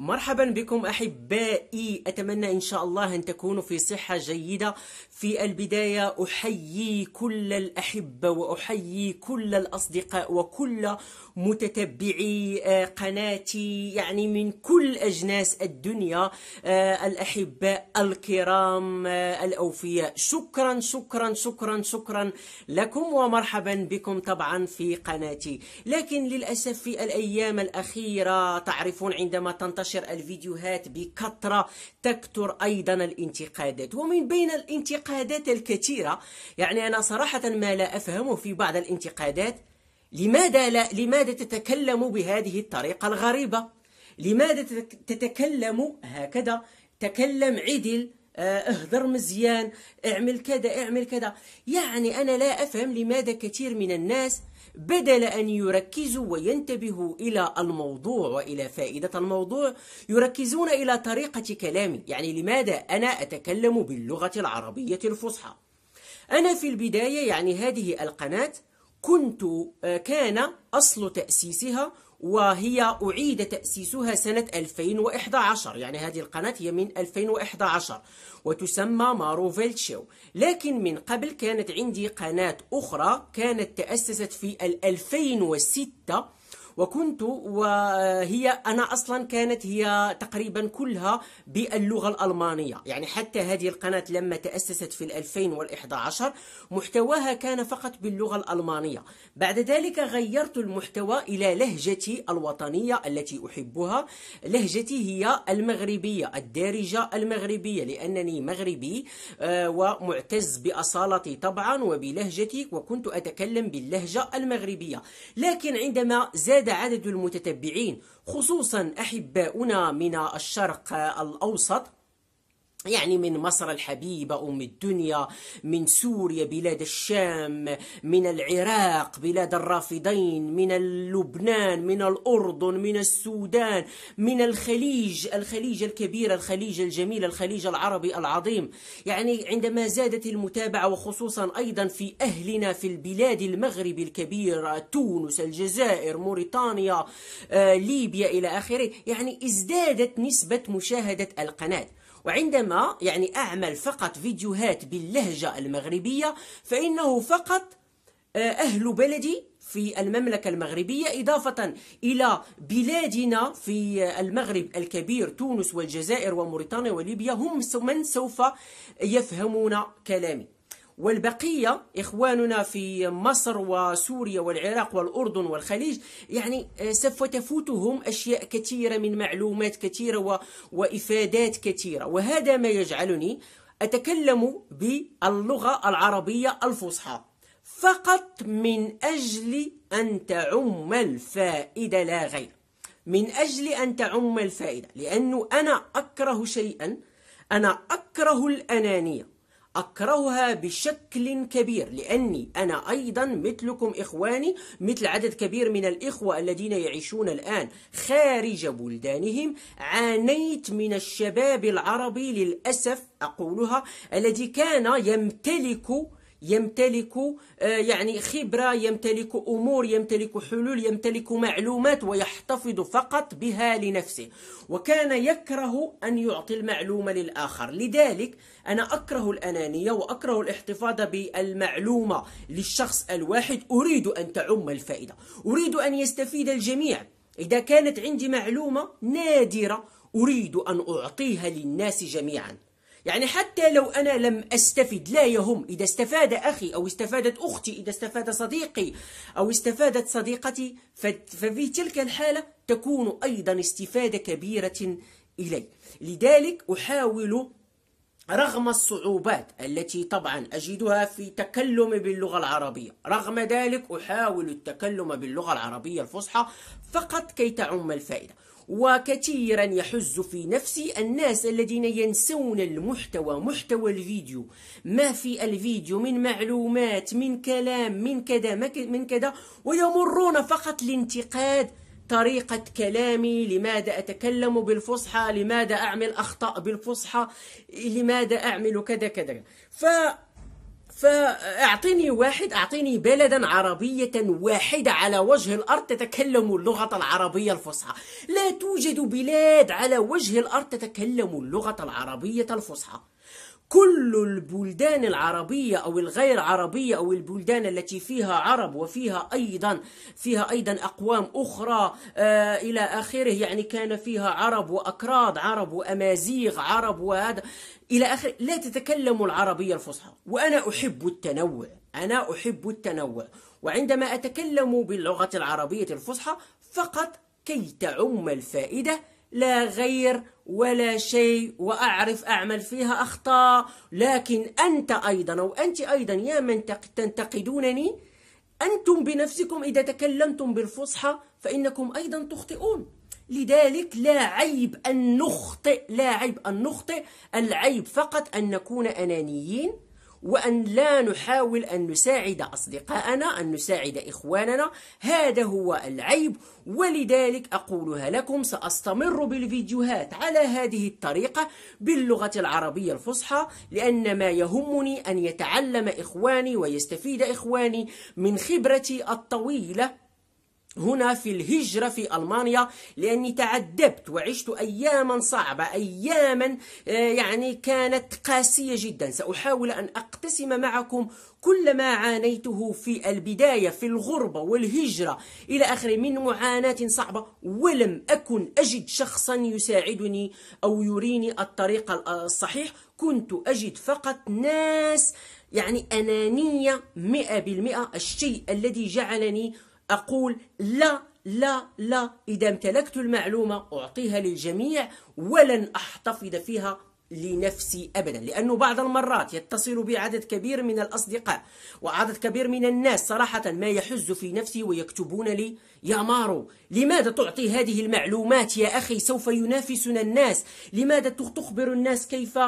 مرحبا بكم احبائي اتمنى ان شاء الله ان تكونوا في صحه جيده في البدايه احيي كل الاحبه واحيي كل الاصدقاء وكل متتبعي آه، قناتي يعني من كل اجناس الدنيا آه، الاحباء الكرام آه، الاوفياء شكرا شكرا شكرا شكرا لكم ومرحبا بكم طبعا في قناتي لكن للاسف في الايام الاخيره تعرفون عندما تنتشر ينتشر الفيديوهات بكثرة تكثر أيضا الانتقادات ومن بين الانتقادات الكثيرة يعني أنا صراحة ما لا أفهمه في بعض الانتقادات لماذا لا لماذا تتكلم بهذه الطريقة الغريبة لماذا تتكلم هكذا تكلم عدل اهضر مزيان اعمل كذا اعمل كذا يعني أنا لا أفهم لماذا كثير من الناس بدل أن يركزوا وينتبهوا إلى الموضوع وإلى فائدة الموضوع يركزون إلى طريقة كلامي يعني لماذا أنا أتكلم باللغة العربية الفصحى أنا في البداية يعني هذه القناة كنت آه، كان أصل تأسيسها وهي أعيد تأسيسها سنة 2011 يعني هذه القناة هي من 2011 وتسمى مارو شو لكن من قبل كانت عندي قناة أخرى كانت تأسست في 2006 وكنت وهي أنا أصلا كانت هي تقريبا كلها باللغة الألمانية يعني حتى هذه القناة لما تأسست في 2011 محتواها كان فقط باللغة الألمانية بعد ذلك غيرت المحتوى إلى لهجتي الوطنية التي أحبها لهجتي هي المغربية الدارجة المغربية لأنني مغربي آه، ومعتز بأصالتي طبعا وبلهجتي وكنت أتكلم باللهجة المغربية لكن عندما زاد زاد عدد المتتبعين خصوصا أحباؤنا من الشرق الأوسط يعني من مصر الحبيبة أم الدنيا من سوريا بلاد الشام من العراق بلاد الرافدين من لبنان من الأردن من السودان من الخليج الخليج الكبير الخليج الجميل الخليج العربي العظيم يعني عندما زادت المتابعة وخصوصا أيضا في أهلنا في البلاد المغرب الكبير تونس الجزائر موريتانيا آه، ليبيا إلى آخره يعني ازدادت نسبة مشاهدة القناة وعندما يعني أعمل فقط فيديوهات باللهجة المغربية فإنه فقط آه، أهل بلدي في المملكة المغربية إضافة إلى بلادنا في المغرب الكبير تونس والجزائر وموريتانيا وليبيا هم من سوف يفهمون كلامي والبقية إخواننا في مصر وسوريا والعراق والأردن والخليج يعني آه، سوف تفوتهم أشياء كثيرة من معلومات كثيرة وإفادات كثيرة وهذا ما يجعلني أتكلم باللغة العربية الفصحى فقط من أجل أن تعم الفائدة لا غير من أجل أن تعم الفائدة لأنه أنا أكره شيئا أنا أكره الأنانية أكرهها بشكل كبير لأني أنا أيضا مثلكم إخواني مثل عدد كبير من الإخوة الذين يعيشون الآن خارج بلدانهم عانيت من الشباب العربي للأسف أقولها الذي كان يمتلك يمتلك آه، يعني خبرة يمتلك أمور يمتلك حلول يمتلك معلومات ويحتفظ فقط بها لنفسه وكان يكره أن يعطي المعلومة للآخر لذلك أنا أكره الأنانية وأكره الاحتفاظ بالمعلومة للشخص الواحد أريد أن تعم الفائدة أريد أن يستفيد الجميع إذا كانت عندي معلومة نادرة أريد أن أعطيها للناس جميعاً يعني حتى لو أنا لم أستفد لا يهم إذا استفاد أخي أو استفادت أختي إذا استفاد صديقي أو استفادت صديقتي ففي تلك الحالة تكون أيضا استفادة كبيرة إلي لذلك أحاول رغم الصعوبات التي طبعا أجدها في تكلم باللغة العربية رغم ذلك أحاول التكلم باللغة العربية الفصحى فقط كي تعم الفائدة وكثيرا يحز في نفسي الناس الذين ينسون المحتوى محتوى الفيديو ما في الفيديو من معلومات من كلام من كذا من كذا ويمرون فقط لانتقاد طريقة كلامي لماذا أتكلم بالفصحى لماذا أعمل أخطاء بالفصحى لماذا أعمل كذا كذا ف فأعطيني واحد أعطيني بلدا عربية واحدة على وجه الأرض تتكلم اللغة العربية الفصحى لا توجد بلاد على وجه الأرض تتكلم اللغة العربية الفصحى كل البلدان العربية أو الغير عربية أو البلدان التي فيها عرب وفيها أيضا فيها أيضا أقوام أخرى آه إلى آخره يعني كان فيها عرب وأكراد عرب وأمازيغ عرب وهذا إلى آخر لا تتكلم العربية الفصحى وأنا أحب التنوع أنا أحب التنوع وعندما أتكلم باللغة العربية الفصحى فقط كي تعم الفائدة لا غير ولا شيء وأعرف أعمل فيها أخطاء لكن أنت أيضا أو أنت أيضا يا من تنتقدونني أنتم بنفسكم إذا تكلمتم بالفصحى فإنكم أيضا تخطئون لذلك لا عيب أن نخطئ لا عيب أن نخطئ العيب فقط أن نكون أنانيين وأن لا نحاول أن نساعد أصدقائنا أن نساعد إخواننا هذا هو العيب ولذلك أقولها لكم سأستمر بالفيديوهات على هذه الطريقة باللغة العربية الفصحى لأن ما يهمني أن يتعلم إخواني ويستفيد إخواني من خبرتي الطويلة هنا في الهجرة في ألمانيا لأني تعذبت وعشت أياما صعبة أياما آه، يعني كانت قاسية جدا سأحاول أن أقتسم معكم كل ما عانيته في البداية في الغربة والهجرة إلى آخره من معاناة صعبة ولم أكن أجد شخصا يساعدني أو يريني الطريق الصحيح كنت أجد فقط ناس يعني أنانية مئة بالمئة الشيء الذي جعلني أقول لا لا لا إذا امتلكت المعلومة أعطيها للجميع ولن أحتفظ فيها لنفسي أبدا لأنه بعض المرات يتصل بعدد كبير من الأصدقاء وعدد كبير من الناس صراحة ما يحز في نفسي ويكتبون لي يا مارو لماذا تعطي هذه المعلومات يا أخي سوف ينافسنا الناس لماذا تخبر الناس كيف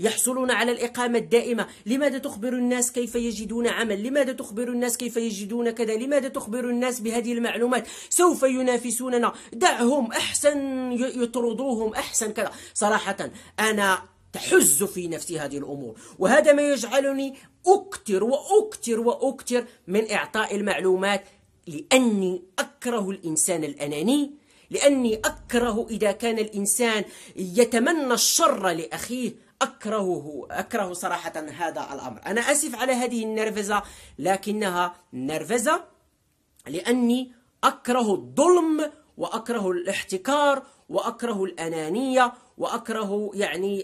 يحصلون على الإقامة الدائمة لماذا تخبر الناس كيف يجدون عمل لماذا تخبر الناس كيف يجدون كذا لماذا تخبر الناس بهذه المعلومات سوف ينافسوننا دعهم أحسن يطردوهم أحسن كذا صراحة أنا تحز في نفسي هذه الأمور وهذا ما يجعلني أكتر وأكتر وأكتر من إعطاء المعلومات لأني أكره الإنسان الأناني لأني أكره إذا كان الإنسان يتمنى الشر لأخيه أكرهه أكره صراحة هذا الأمر أنا أسف على هذه النرفزة لكنها نرفزة لأني أكره الظلم وأكره الاحتكار وأكره الأنانية وأكره يعني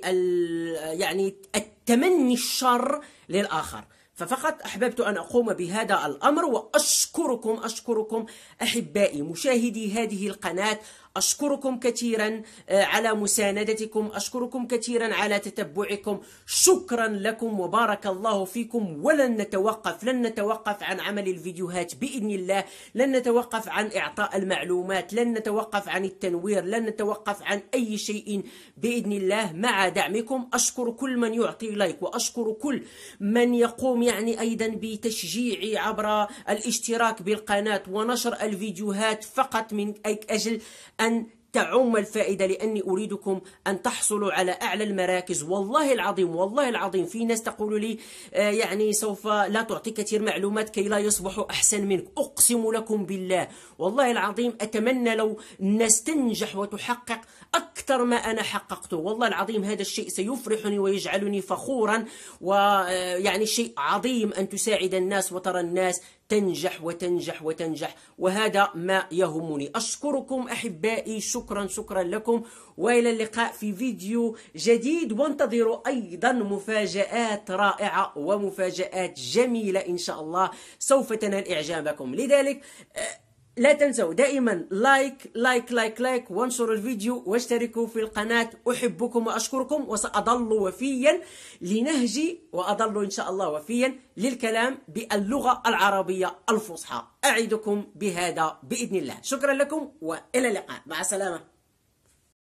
يعني التمني الشر للآخر ففقط أحببت أن أقوم بهذا الأمر وأشكركم أشكركم أحبائي مشاهدي هذه القناة أشكركم كثيرا آه، على مساندتكم أشكركم كثيرا على تتبعكم شكرا لكم وبارك الله فيكم ولن نتوقف لن نتوقف عن عمل الفيديوهات بإذن الله لن نتوقف عن إعطاء المعلومات لن نتوقف عن التنوير لن نتوقف عن أي شيء بإذن الله مع دعمكم أشكر كل من يعطي لايك وأشكر كل من يقوم يعني أيضا بتشجيعي عبر الاشتراك بالقناة ونشر الفيديوهات فقط من أجل أن أن تعم الفائدة لأني أريدكم أن تحصلوا على أعلى المراكز والله العظيم والله العظيم في ناس تقول لي آه، يعني سوف لا تعطي كثير معلومات كي لا يصبحوا أحسن منك أقسم لكم بالله والله العظيم أتمنى لو الناس تنجح وتحقق أكثر ما أنا حققته والله العظيم هذا الشيء سيفرحني ويجعلني فخورا ويعني آه، شيء عظيم أن تساعد الناس وترى الناس تنجح وتنجح وتنجح وهذا ما يهمني أشكركم أحبائي شكرا شكرا لكم وإلى اللقاء في فيديو جديد وانتظروا أيضا مفاجآت رائعة ومفاجآت جميلة إن شاء الله سوف تنال إعجابكم لذلك آه، لا تنسوا دائما لايك لايك لايك لايك وانشروا الفيديو واشتركوا في القناة أحبكم وأشكركم وسأظل وفيا لنهجي وأظل إن شاء الله وفيا للكلام باللغة العربية الفصحى أعدكم بهذا بإذن الله شكرا لكم وإلى اللقاء مع السلامة